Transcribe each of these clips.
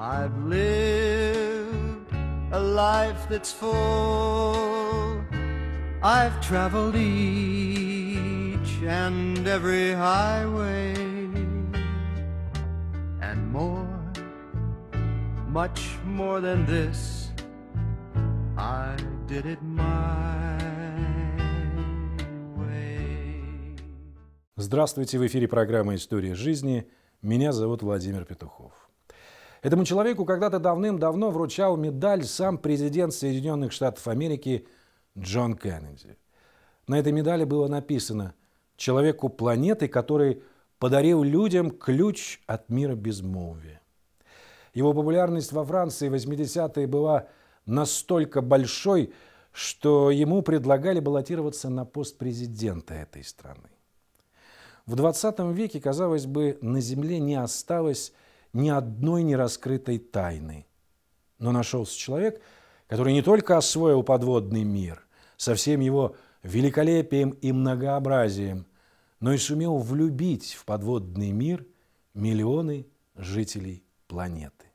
I've lived a life that's full. I've traveled each and every highway and more, much more than this. I did it my way. Здравствуйте, в эфире программа «История жизни». Меня зовут Владимир Петухов. Этому человеку когда-то давным-давно вручал медаль сам президент Соединенных Штатов Америки Джон Кеннеди. На этой медали было написано «Человеку планеты, который подарил людям ключ от мира безмолвия». Его популярность во Франции в 80-е была настолько большой, что ему предлагали баллотироваться на пост президента этой страны. В 20 веке, казалось бы, на Земле не осталось ни одной нераскрытой тайны. Но нашелся человек, который не только освоил подводный мир со всем его великолепием и многообразием, но и сумел влюбить в подводный мир миллионы жителей планеты.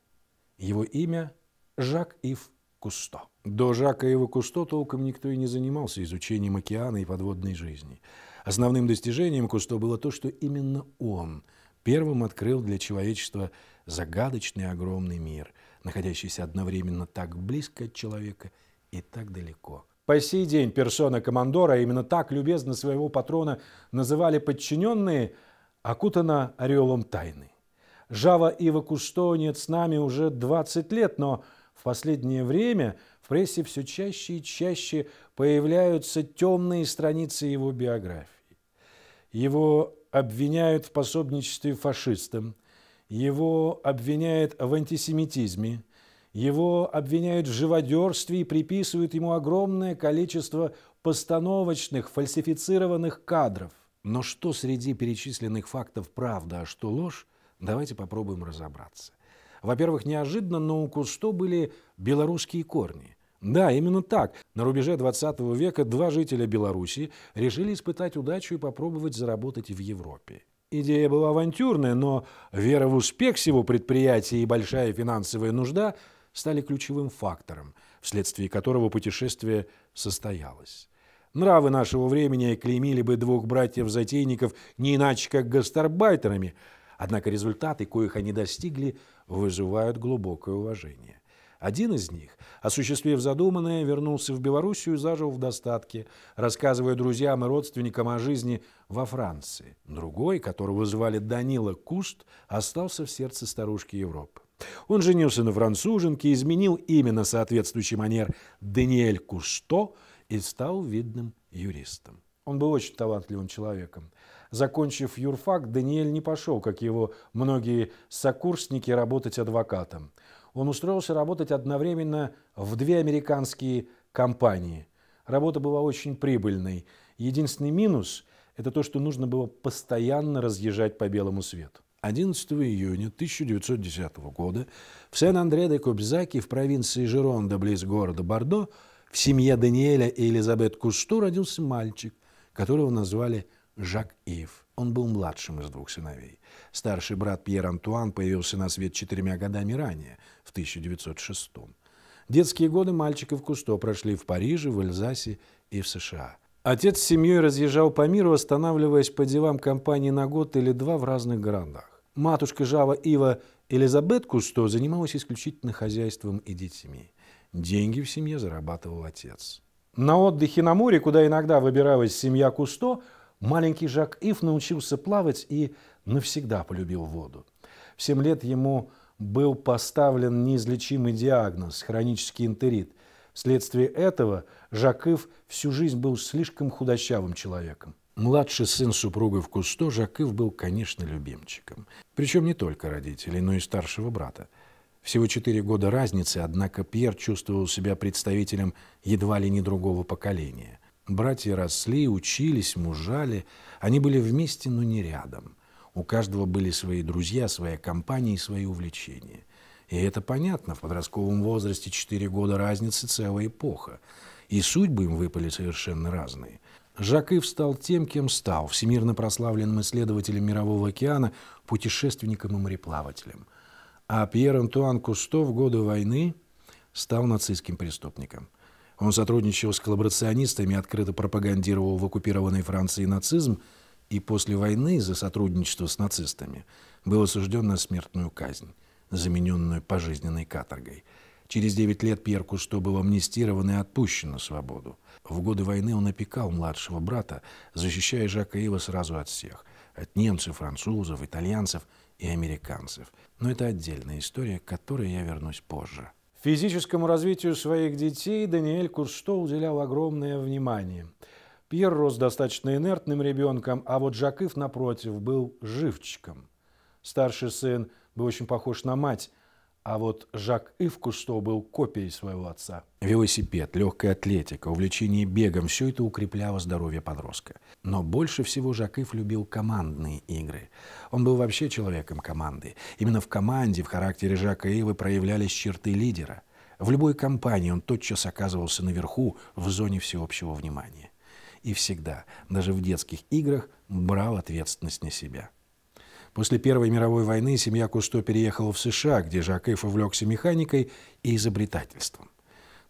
Его имя – Жак-Ив Кусто. До Жака Ива Кусто толком никто и не занимался изучением океана и подводной жизни. Основным достижением Кусто было то, что именно он первым открыл для человечества – загадочный огромный мир, находящийся одновременно так близко от человека и так далеко. По сей день персона командора, а именно так любезно своего патрона называли подчиненные, окутана ореолом тайны. Жава Ива Кушто нет с нами уже 20 лет, но в последнее время в прессе все чаще и чаще появляются темные страницы его биографии. Его обвиняют в пособничестве фашистам – его обвиняют в антисемитизме, его обвиняют в живодерстве и приписывают ему огромное количество постановочных, фальсифицированных кадров. Но что среди перечисленных фактов правда, а что ложь, давайте попробуем разобраться. Во-первых, неожиданно на Укусто были белорусские корни. Да, именно так. На рубеже 20 века два жителя Беларуси решили испытать удачу и попробовать заработать в Европе. Идея была авантюрная, но вера в успех всего предприятия и большая финансовая нужда стали ключевым фактором, вследствие которого путешествие состоялось. Нравы нашего времени клеймили бы двух братьев-затейников не иначе, как гастарбайтерами, однако результаты, коих они достигли, вызывают глубокое уважение. Один из них, осуществив задуманное, вернулся в Белоруссию и зажил в достатке, рассказывая друзьям и родственникам о жизни во Франции. Другой, которого звали Данила Куст, остался в сердце старушки Европы. Он женился на француженке, изменил имя на соответствующий манер Даниэль Кусто и стал видным юристом. Он был очень талантливым человеком. Закончив юрфак, Даниэль не пошел, как его многие сокурсники, работать адвокатом он устроился работать одновременно в две американские компании. Работа была очень прибыльной. Единственный минус – это то, что нужно было постоянно разъезжать по белому свету. 11 июня 1910 года в Сен-Андре-де-Кобзаке в провинции Жеронда близ города Бордо в семье Даниэля и Элизабет Кусту родился мальчик, которого назвали Жак Ив. Он был младшим из двух сыновей. Старший брат Пьер Антуан появился на свет четырьмя годами ранее, в 1906 Детские годы мальчиков Кусто прошли в Париже, в Эльзасе и в США. Отец с семьей разъезжал по миру, останавливаясь по делам компании на год или два в разных городах. Матушка Жава Ива Элизабет Кусто занималась исключительно хозяйством и детьми. Деньги в семье зарабатывал отец. На отдыхе на море, куда иногда выбиралась семья Кусто – Маленький Жак Ив научился плавать и навсегда полюбил воду. В 7 лет ему был поставлен неизлечимый диагноз – хронический интерит. Вследствие этого Жак Ив всю жизнь был слишком худощавым человеком. Младший сын супругов Кусто Жак Ив был, конечно, любимчиком. Причем не только родителей, но и старшего брата. Всего четыре года разницы, однако Пьер чувствовал себя представителем едва ли не другого поколения. Братья росли, учились, мужали. Они были вместе, но не рядом. У каждого были свои друзья, своя компания и свои увлечения. И это понятно, в подростковом возрасте 4 года разницы целая эпоха. И судьбы им выпали совершенно разные. Жак Жакыв стал тем, кем стал, всемирно прославленным исследователем Мирового океана, путешественником и мореплавателем. А Пьер Антуан Кусто в годы войны стал нацистским преступником – он сотрудничал с коллаборационистами, открыто пропагандировал в оккупированной Франции нацизм и после войны за сотрудничество с нацистами был осужден на смертную казнь, замененную пожизненной каторгой. Через 9 лет Пьер Кушто был амнистирован и отпущен на свободу. В годы войны он опекал младшего брата, защищая Жака Ива сразу от всех – от немцев, французов, итальянцев и американцев. Но это отдельная история, к которой я вернусь позже. Физическому развитию своих детей Даниэль Курсто уделял огромное внимание. Пьер рос достаточно инертным ребенком, а вот Жакыв, напротив, был живчиком. Старший сын был очень похож на мать – а вот Жак Ив Кусто был копией своего отца. Велосипед, легкая атлетика, увлечение бегом – все это укрепляло здоровье подростка. Но больше всего Жак Ив любил командные игры. Он был вообще человеком команды. Именно в команде, в характере Жака Ивы проявлялись черты лидера. В любой компании он тотчас оказывался наверху, в зоне всеобщего внимания. И всегда, даже в детских играх, брал ответственность на себя – После Первой мировой войны семья Кусто переехала в США, где Жакеф увлекся механикой и изобретательством.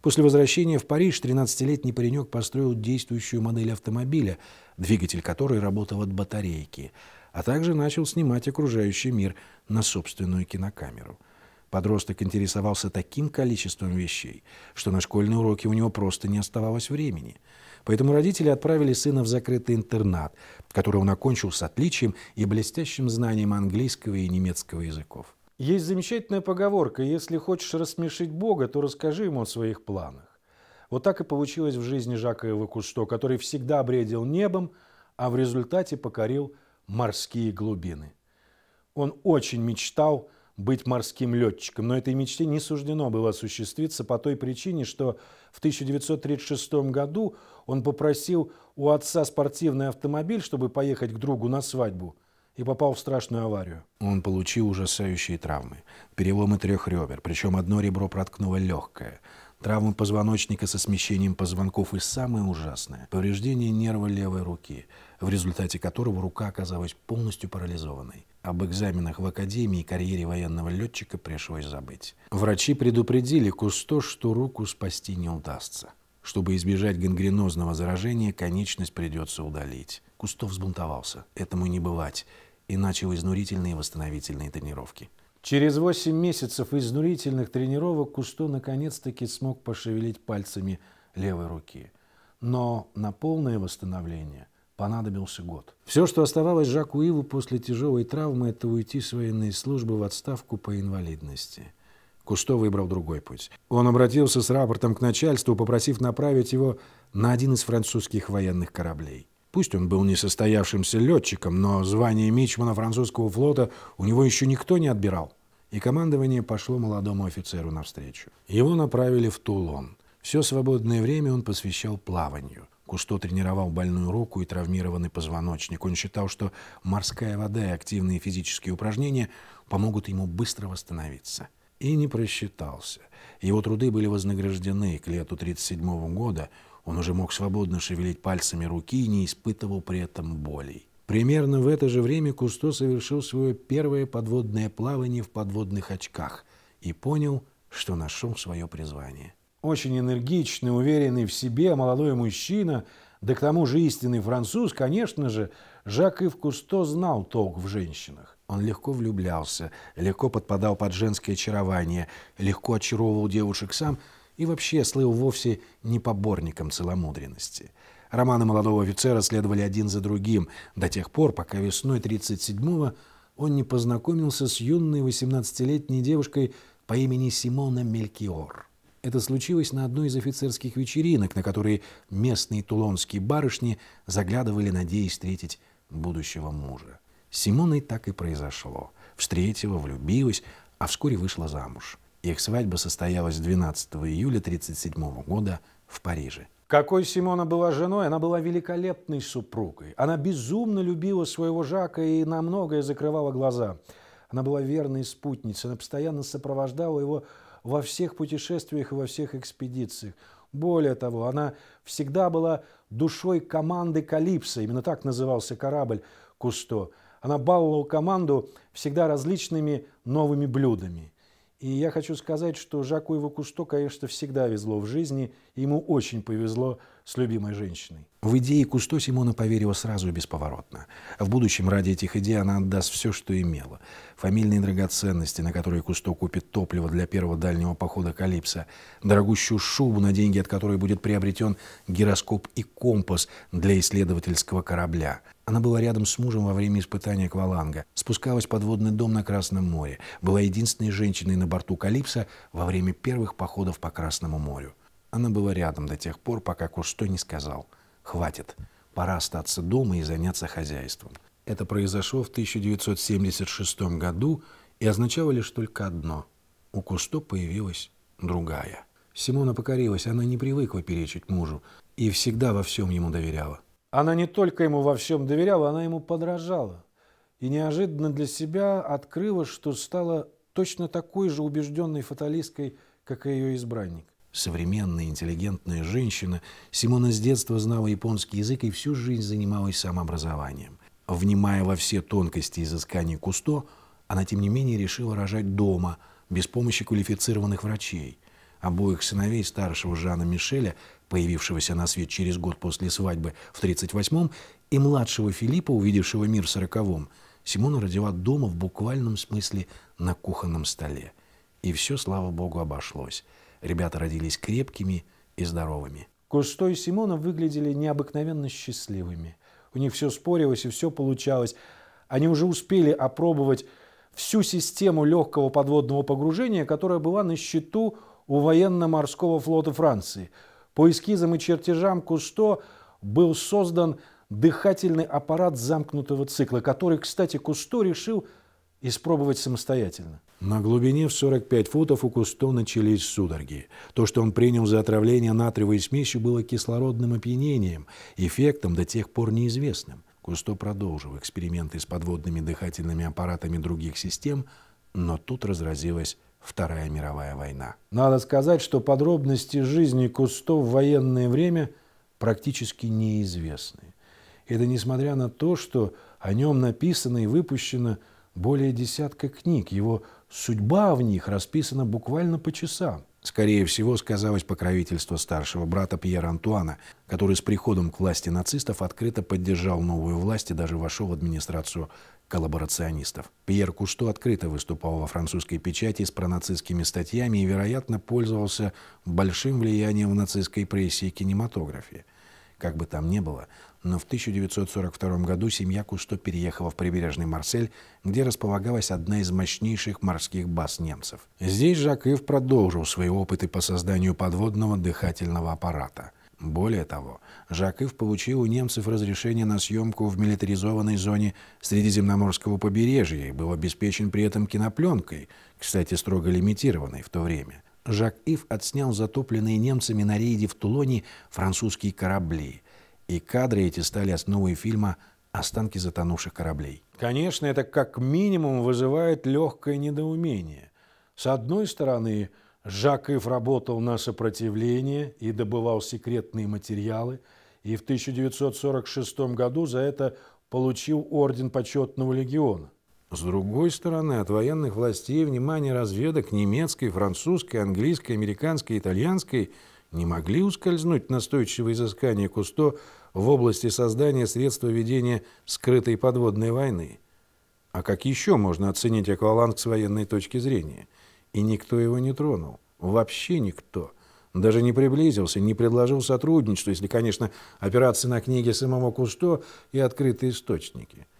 После возвращения в Париж 13-летний паренек построил действующую модель автомобиля, двигатель которой работал от батарейки, а также начал снимать окружающий мир на собственную кинокамеру – Подросток интересовался таким количеством вещей, что на школьные уроки у него просто не оставалось времени. Поэтому родители отправили сына в закрытый интернат, который он окончил с отличием и блестящим знанием английского и немецкого языков. Есть замечательная поговорка «Если хочешь рассмешить Бога, то расскажи ему о своих планах». Вот так и получилось в жизни Жака Эва Кусто, который всегда бредил небом, а в результате покорил морские глубины. Он очень мечтал – быть морским летчиком. Но этой мечте не суждено было осуществиться по той причине, что в 1936 году он попросил у отца спортивный автомобиль, чтобы поехать к другу на свадьбу, и попал в страшную аварию. Он получил ужасающие травмы. Переломы трех ребер, причем одно ребро проткнуло легкое. Травмы позвоночника со смещением позвонков и самое ужасное – повреждение нерва левой руки, в результате которого рука оказалась полностью парализованной. Об экзаменах в академии и карьере военного летчика пришлось забыть. Врачи предупредили Кусто, что руку спасти не удастся. Чтобы избежать гангренозного заражения, конечность придется удалить. Кусто взбунтовался. Этому не бывать. И начал изнурительные восстановительные тренировки. Через 8 месяцев изнурительных тренировок Кусто наконец-таки смог пошевелить пальцами левой руки. Но на полное восстановление понадобился год. Все, что оставалось Жаку Иву после тяжелой травмы, это уйти с военной службы в отставку по инвалидности. Кусто выбрал другой путь. Он обратился с рапортом к начальству, попросив направить его на один из французских военных кораблей. Пусть он был несостоявшимся летчиком, но звание мичмана французского флота у него еще никто не отбирал. И командование пошло молодому офицеру навстречу. Его направили в Тулон. Все свободное время он посвящал плаванию. Кусто тренировал больную руку и травмированный позвоночник. Он считал, что морская вода и активные физические упражнения помогут ему быстро восстановиться. И не просчитался. Его труды были вознаграждены. К лету 1937 года он уже мог свободно шевелить пальцами руки и не испытывал при этом болей. Примерно в это же время Кусто совершил свое первое подводное плавание в подводных очках и понял, что нашел свое призвание – очень энергичный, уверенный в себе молодой мужчина, да к тому же истинный француз, конечно же, Жак Ив Кусто знал толк в женщинах. Он легко влюблялся, легко подпадал под женские очарования, легко очаровывал девушек сам и вообще слыл вовсе не поборником целомудренности. Романы молодого офицера следовали один за другим до тех пор, пока весной 37-го он не познакомился с юной 18-летней девушкой по имени Симона Мелькиор. Это случилось на одной из офицерских вечеринок, на которой местные тулонские барышни заглядывали, надеясь встретить будущего мужа. С Симоной так и произошло. Встретила, влюбилась, а вскоре вышла замуж. Их свадьба состоялась 12 июля 1937 года в Париже. Какой Симона была женой, она была великолепной супругой. Она безумно любила своего Жака и на многое закрывала глаза. Она была верной спутницей, она постоянно сопровождала его во всех путешествиях и во всех экспедициях. Более того, она всегда была душой команды «Калипсо», именно так назывался корабль Кусто. Она баловала команду всегда различными новыми блюдами. И я хочу сказать, что Жаку его Кусто, конечно, всегда везло в жизни, ему очень повезло – с любимой женщиной. В идеи Кусто Симона поверила сразу и бесповоротно. В будущем ради этих идей она отдаст все, что имела. Фамильные драгоценности, на которые Кусто купит топливо для первого дальнего похода Калипса, дорогущую шубу, на деньги от которой будет приобретен гироскоп и компас для исследовательского корабля. Она была рядом с мужем во время испытания Кваланга, спускалась в подводный дом на Красном море, была единственной женщиной на борту Калипса во время первых походов по Красному морю. Она была рядом до тех пор, пока Кушто не сказал «Хватит, пора остаться дома и заняться хозяйством». Это произошло в 1976 году и означало лишь только одно – у Кусто появилась другая. Симона покорилась, она не привыкла перечить мужу и всегда во всем ему доверяла. Она не только ему во всем доверяла, она ему подражала. И неожиданно для себя открыла, что стала точно такой же убежденной фаталисткой, как и ее избранник. Современная, интеллигентная женщина, Симона с детства знала японский язык и всю жизнь занималась самообразованием. Внимая во все тонкости изысканий Кусто, она, тем не менее, решила рожать дома, без помощи квалифицированных врачей. Обоих сыновей старшего Жана Мишеля, появившегося на свет через год после свадьбы в 38-м, и младшего Филиппа, увидевшего мир в 40-м, Симона родила дома в буквальном смысле на кухонном столе. И все, слава богу, обошлось – Ребята родились крепкими и здоровыми. Кусто и Симона выглядели необыкновенно счастливыми. У них все спорилось и все получалось. Они уже успели опробовать всю систему легкого подводного погружения, которая была на счету у военно-морского флота Франции. По эскизам и чертежам Кусто был создан дыхательный аппарат замкнутого цикла, который, кстати, Кусто решил – испробовать самостоятельно. На глубине в 45 футов у Кусто начались судороги. То, что он принял за отравление натриевой смесью, было кислородным опьянением, эффектом до тех пор неизвестным. Кусто продолжил эксперименты с подводными дыхательными аппаратами других систем, но тут разразилась Вторая мировая война. Надо сказать, что подробности жизни Кусто в военное время практически неизвестны. Это несмотря на то, что о нем написано и выпущено – более десятка книг, его судьба в них расписана буквально по часам. Скорее всего, сказалось покровительство старшего брата Пьера Антуана, который с приходом к власти нацистов открыто поддержал новую власть и даже вошел в администрацию коллаборационистов. Пьер Кушто открыто выступал во французской печати с пронацистскими статьями и, вероятно, пользовался большим влиянием в нацистской прессе и кинематографии как бы там ни было, но в 1942 году семья Кусто переехала в прибережный Марсель, где располагалась одна из мощнейших морских баз немцев. Здесь Жак Ив продолжил свои опыты по созданию подводного дыхательного аппарата – более того, Жаков получил у немцев разрешение на съемку в милитаризованной зоне Средиземноморского побережья и был обеспечен при этом кинопленкой, кстати, строго лимитированной в то время. Жак Ив отснял затопленные немцами на рейде в Тулоне французские корабли. И кадры эти стали основой фильма «Останки затонувших кораблей». Конечно, это как минимум вызывает легкое недоумение. С одной стороны, Жак Ив работал на сопротивление и добывал секретные материалы, и в 1946 году за это получил Орден Почетного Легиона. С другой стороны, от военных властей внимание разведок немецкой, французской, английской, американской, итальянской не могли ускользнуть настойчивое изыскания Кусто в области создания средства ведения скрытой подводной войны. А как еще можно оценить акваланг с военной точки зрения? И никто его не тронул. Вообще никто. Даже не приблизился, не предложил сотрудничество, если, конечно, опираться на книги самого Кусто и открытые источники –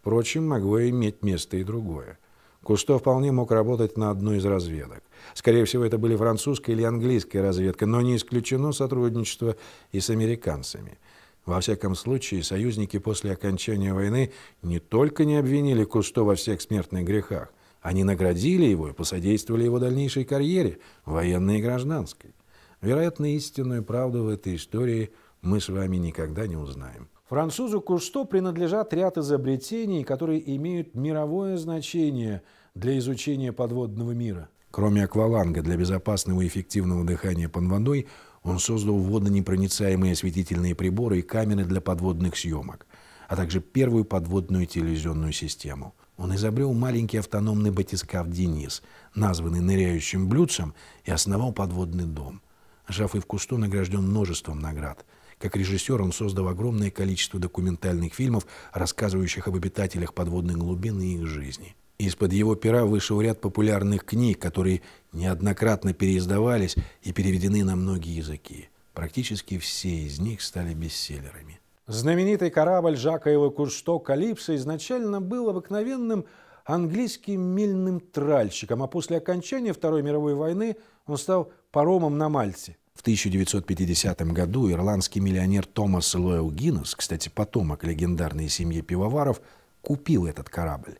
Впрочем, могло иметь место и другое. Кусто вполне мог работать на одной из разведок. Скорее всего, это были французская или английская разведка, но не исключено сотрудничество и с американцами. Во всяком случае, союзники после окончания войны не только не обвинили Кусто во всех смертных грехах, они наградили его и посодействовали его дальнейшей карьере, военной и гражданской. Вероятно, истинную правду в этой истории мы с вами никогда не узнаем. Французу Кусто принадлежат ряд изобретений, которые имеют мировое значение для изучения подводного мира. Кроме акваланга для безопасного и эффективного дыхания под водой, он создал водонепроницаемые осветительные приборы и камеры для подводных съемок, а также первую подводную телевизионную систему. Он изобрел маленький автономный батискаф «Денис», названный ныряющим блюдцем, и основал подводный дом. Жаф и Кусто награжден множеством наград – как режиссер он создал огромное количество документальных фильмов, рассказывающих об обитателях подводной глубины и их жизни. Из-под его пера вышел ряд популярных книг, которые неоднократно переиздавались и переведены на многие языки. Практически все из них стали бестселлерами. Знаменитый корабль Жака Ива Куршто «Калипсо» изначально был обыкновенным английским мильным тральщиком, а после окончания Второй мировой войны он стал паромом на Мальте. В 1950 году ирландский миллионер Томас Лоэл Гиннес, кстати, потомок легендарной семьи пивоваров, купил этот корабль.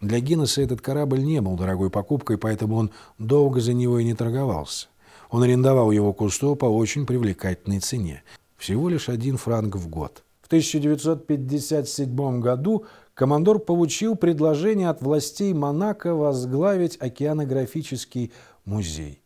Для Гиннесса этот корабль не был дорогой покупкой, поэтому он долго за него и не торговался. Он арендовал его Кусто по очень привлекательной цене. Всего лишь один франк в год. В 1957 году командор получил предложение от властей Монако возглавить океанографический музей.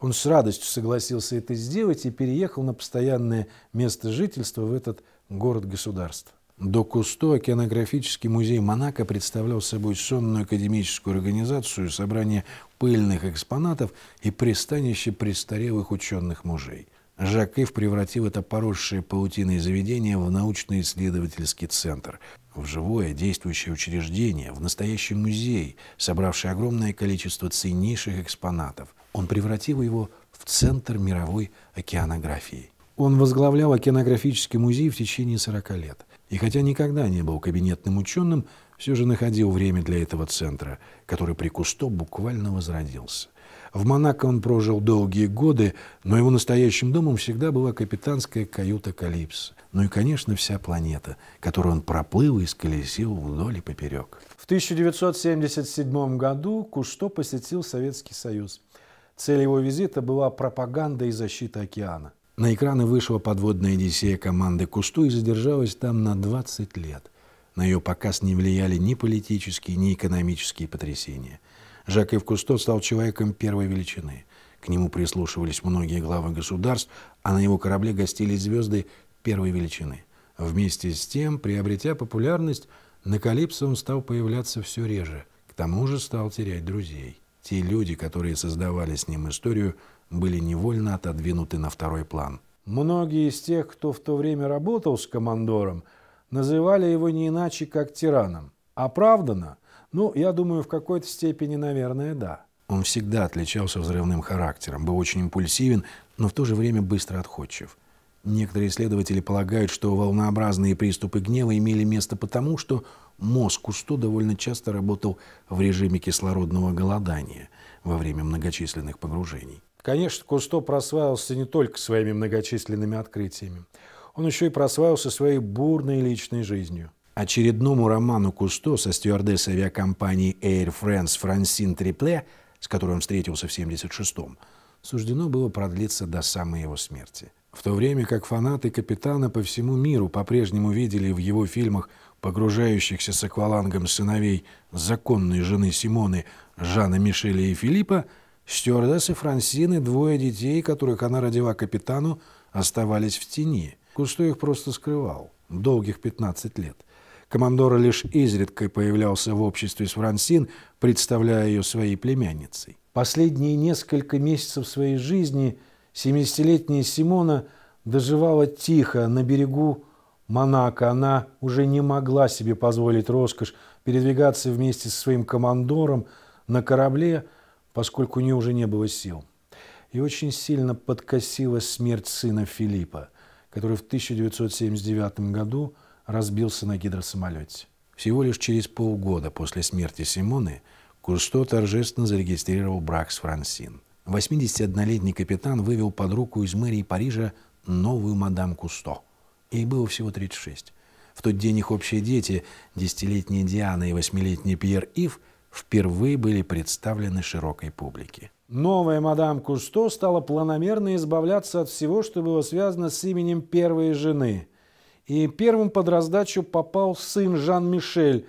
Он с радостью согласился это сделать и переехал на постоянное место жительства в этот город-государство. До Кусто океанографический музей Монако представлял собой сонную академическую организацию, собрание пыльных экспонатов и пристанище престарелых ученых-мужей. Жак ив превратил это поросшее паутиной заведение в научно-исследовательский центр – в живое действующее учреждение, в настоящий музей, собравший огромное количество ценнейших экспонатов. Он превратил его в центр мировой океанографии. Он возглавлял океанографический музей в течение 40 лет. И хотя никогда не был кабинетным ученым, все же находил время для этого центра, который при Кусто буквально возродился. В Монако он прожил долгие годы, но его настоящим домом всегда была капитанская каюта «Калипс». Ну и, конечно, вся планета, которую он проплыл и сколесил вдоль и поперек. В 1977 году Кушто посетил Советский Союз. Цель его визита была пропаганда и защита океана. На экраны вышла подводная Одиссея команды Кусту и задержалась там на 20 лет – на ее показ не влияли ни политические, ни экономические потрясения. Жак Ив Кусто стал человеком первой величины. К нему прислушивались многие главы государств, а на его корабле гостили звезды первой величины. Вместе с тем, приобретя популярность, на Калипсо он стал появляться все реже. К тому же стал терять друзей. Те люди, которые создавали с ним историю, были невольно отодвинуты на второй план. Многие из тех, кто в то время работал с командором – называли его не иначе, как тираном. Оправдано? Ну, я думаю, в какой-то степени, наверное, да. Он всегда отличался взрывным характером, был очень импульсивен, но в то же время быстро отходчив. Некоторые исследователи полагают, что волнообразные приступы гнева имели место потому, что мозг Кусто довольно часто работал в режиме кислородного голодания во время многочисленных погружений. Конечно, Кусто прославился не только своими многочисленными открытиями он еще и прославился своей бурной личной жизнью. Очередному роману Кусто со стюардессой авиакомпании Air France Франсин Трипле, с которой он встретился в 76-м, суждено было продлиться до самой его смерти. В то время как фанаты капитана по всему миру по-прежнему видели в его фильмах погружающихся с аквалангом сыновей законной жены Симоны, Жанна Мишеля и Филиппа, стюардессы Франсины, двое детей, которых она родила капитану, оставались в тени – Кусто их просто скрывал долгих 15 лет. командор лишь изредка появлялся в обществе с Франсин, представляя ее своей племянницей. Последние несколько месяцев своей жизни 70-летняя Симона доживала тихо на берегу Монако. Она уже не могла себе позволить роскошь передвигаться вместе со своим командором на корабле, поскольку у нее уже не было сил. И очень сильно подкосила смерть сына Филиппа – который в 1979 году разбился на гидросамолете. Всего лишь через полгода после смерти Симоны Кусто торжественно зарегистрировал брак с Франсин. 81-летний капитан вывел под руку из мэрии Парижа новую мадам Кусто. Ей было всего 36. В тот день их общие дети, десятилетняя Диана и восьмилетний Пьер Ив, впервые были представлены широкой публике. Новая мадам Кусто стала планомерно избавляться от всего, что было связано с именем первой жены. И первым под раздачу попал сын Жан-Мишель.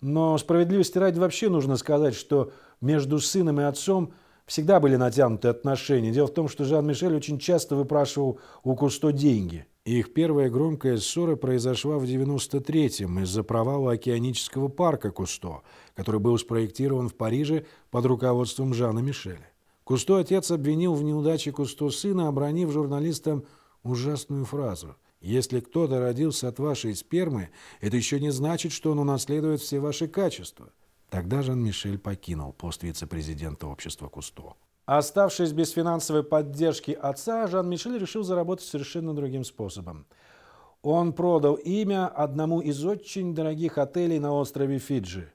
Но справедливости ради вообще нужно сказать, что между сыном и отцом всегда были натянуты отношения. Дело в том, что Жан-Мишель очень часто выпрашивал у Кусто деньги. Их первая громкая ссора произошла в 93-м из-за провала океанического парка Кусто, который был спроектирован в Париже под руководством Жана Мишеля. Кусто отец обвинил в неудаче Кусто сына, обронив журналистам ужасную фразу. «Если кто-то родился от вашей спермы, это еще не значит, что он унаследует все ваши качества». Тогда Жан-Мишель покинул пост вице-президента общества Кусто. Оставшись без финансовой поддержки отца, Жан-Мишель решил заработать совершенно другим способом. Он продал имя одному из очень дорогих отелей на острове Фиджи.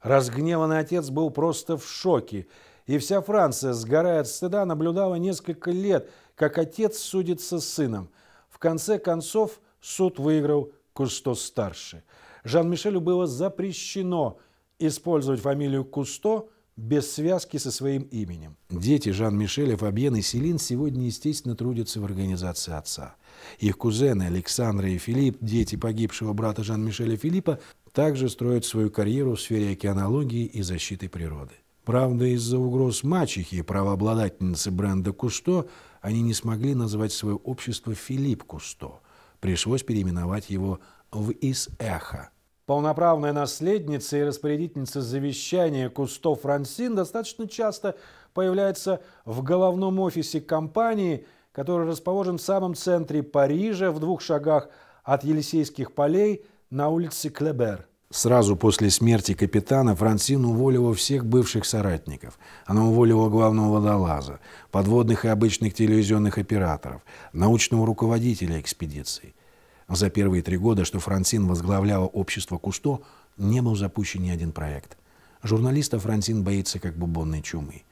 Разгневанный отец был просто в шоке – и вся Франция, сгорая от стыда, наблюдала несколько лет, как отец судится с сыном. В конце концов суд выиграл Кусто-старший. Жан-Мишелю было запрещено использовать фамилию Кусто без связки со своим именем. Дети Жан-Мишеля, Фабьен и Селин сегодня, естественно, трудятся в организации отца. Их кузены Александра и Филипп, дети погибшего брата Жан-Мишеля Филиппа, также строят свою карьеру в сфере океанологии и защиты природы. Правда, из-за угроз мачехи и правообладательницы бренда Кусто они не смогли назвать свое общество Филипп Кусто. Пришлось переименовать его в Ис-Эхо. Полноправная наследница и распорядительница завещания Кусто Франсин достаточно часто появляется в головном офисе компании, который расположен в самом центре Парижа, в двух шагах от Елисейских полей на улице Клебер. Сразу после смерти капитана Франсин уволила всех бывших соратников. Она уволила главного водолаза, подводных и обычных телевизионных операторов, научного руководителя экспедиции. За первые три года, что Франсин возглавляла общество Кусто, не был запущен ни один проект. Журналиста Франсин боится как бубонной чумы.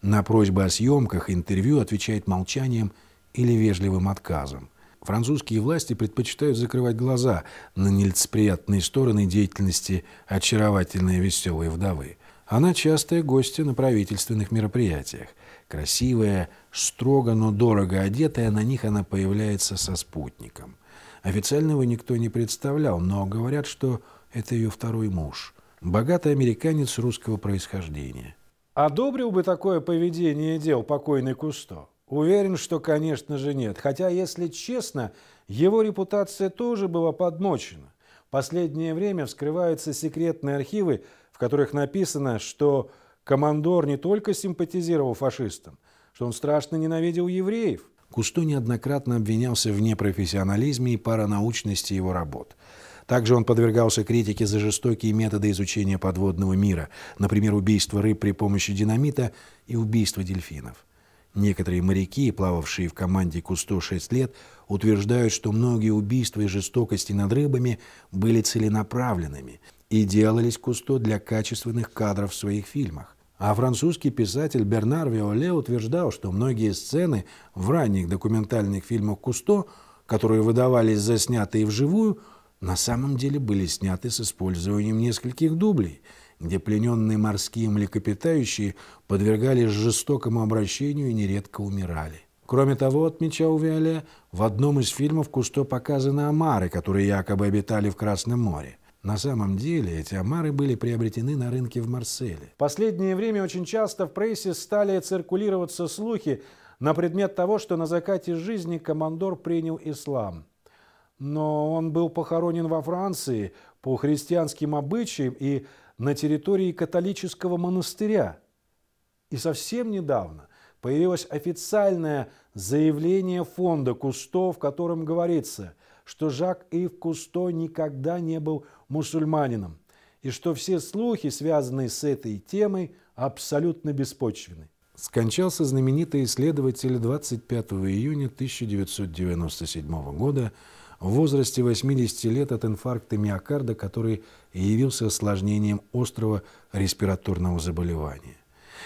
На просьбы о съемках интервью отвечает молчанием или вежливым отказом. Французские власти предпочитают закрывать глаза на нелицеприятные стороны деятельности очаровательной веселой вдовы. Она частая гостья на правительственных мероприятиях. Красивая, строго, но дорого одетая, на них она появляется со спутником. Официально его никто не представлял, но говорят, что это ее второй муж. Богатый американец русского происхождения. Одобрил бы такое поведение дел покойный Кусто? Уверен, что, конечно же, нет. Хотя, если честно, его репутация тоже была подмочена. В последнее время вскрываются секретные архивы, в которых написано, что командор не только симпатизировал фашистам, что он страшно ненавидел евреев. Кусто неоднократно обвинялся в непрофессионализме и паранаучности его работ. Также он подвергался критике за жестокие методы изучения подводного мира, например, убийство рыб при помощи динамита и убийство дельфинов. Некоторые моряки, плававшие в команде Кусто 6 лет, утверждают, что многие убийства и жестокости над рыбами были целенаправленными и делались Кусто для качественных кадров в своих фильмах. А французский писатель Бернар Виоле утверждал, что многие сцены в ранних документальных фильмах Кусто, которые выдавались за снятые вживую, на самом деле были сняты с использованием нескольких дублей – где плененные морские млекопитающие подвергались жестокому обращению и нередко умирали. Кроме того, отмечал Виоле, в одном из фильмов Кусто показаны омары, которые якобы обитали в Красном море. На самом деле эти омары были приобретены на рынке в Марселе. В последнее время очень часто в прессе стали циркулироваться слухи на предмет того, что на закате жизни командор принял ислам. Но он был похоронен во Франции по христианским обычаям и на территории католического монастыря. И совсем недавно появилось официальное заявление фонда Кусто, в котором говорится, что Жак-Ив Кусто никогда не был мусульманином и что все слухи, связанные с этой темой, абсолютно беспочвены. Скончался знаменитый исследователь 25 июня 1997 года в возрасте 80 лет от инфаркта миокарда, который явился осложнением острого респираторного заболевания.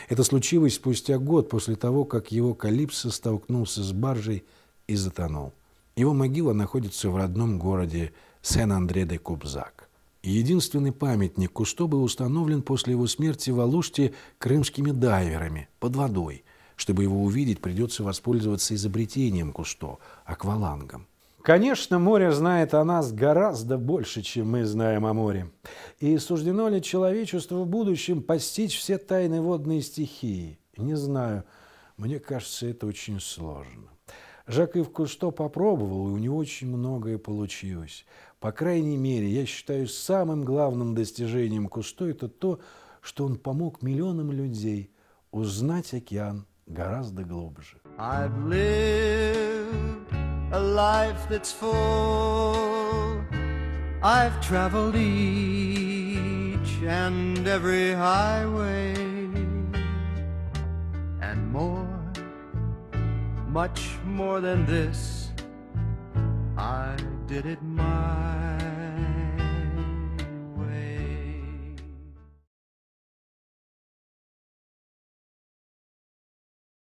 Это случилось спустя год после того, как его Калипсо столкнулся с баржей и затонул. Его могила находится в родном городе Сен-Андре-де-Кубзак. Единственный памятник Кусто был установлен после его смерти в Алуште крымскими дайверами под водой. Чтобы его увидеть, придется воспользоваться изобретением Кусто – аквалангом. Конечно, море знает о нас гораздо больше, чем мы знаем о море. И суждено ли человечеству в будущем постичь все тайны водной стихии? Не знаю. Мне кажется, это очень сложно. Жак Ив Кусто попробовал, и у него очень многое получилось. По крайней мере, я считаю, самым главным достижением Кусто это то, что он помог миллионам людей узнать океан гораздо глубже. I've lived a life that's full. I've traveled each and every highway and more, much more than this. I did it my